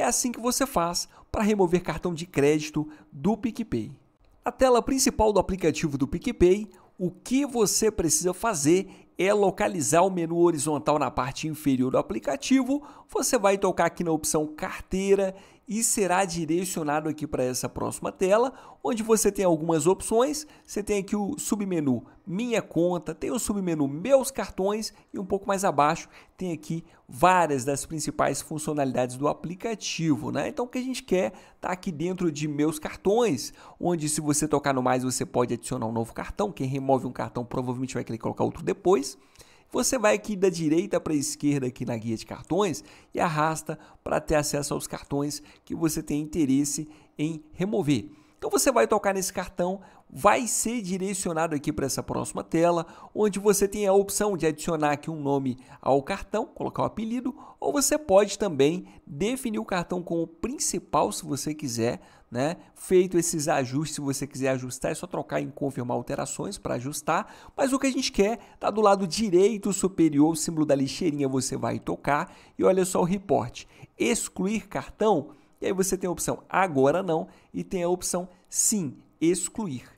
é assim que você faz para remover cartão de crédito do PicPay. Na tela principal do aplicativo do PicPay, o que você precisa fazer é localizar o menu horizontal na parte inferior do aplicativo. Você vai tocar aqui na opção carteira e será direcionado aqui para essa próxima tela, onde você tem algumas opções. Você tem aqui o submenu Minha Conta, tem o submenu Meus Cartões e um pouco mais abaixo tem aqui várias das principais funcionalidades do aplicativo. Né? Então o que a gente quer está aqui dentro de Meus Cartões, onde se você tocar no mais você pode adicionar um novo cartão. Quem remove um cartão provavelmente vai querer colocar outro depois você vai aqui da direita para a esquerda aqui na guia de cartões e arrasta para ter acesso aos cartões que você tem interesse em remover. Então você vai tocar nesse cartão, vai ser direcionado aqui para essa próxima tela, onde você tem a opção de adicionar aqui um nome ao cartão, colocar o um apelido, ou você pode também definir o cartão como principal se você quiser, né? Feito esses ajustes, se você quiser ajustar, é só trocar em confirmar alterações para ajustar. Mas o que a gente quer está do lado direito superior, o símbolo da lixeirinha você vai tocar e olha só o reporte. Excluir cartão e aí você tem a opção agora não e tem a opção sim, excluir.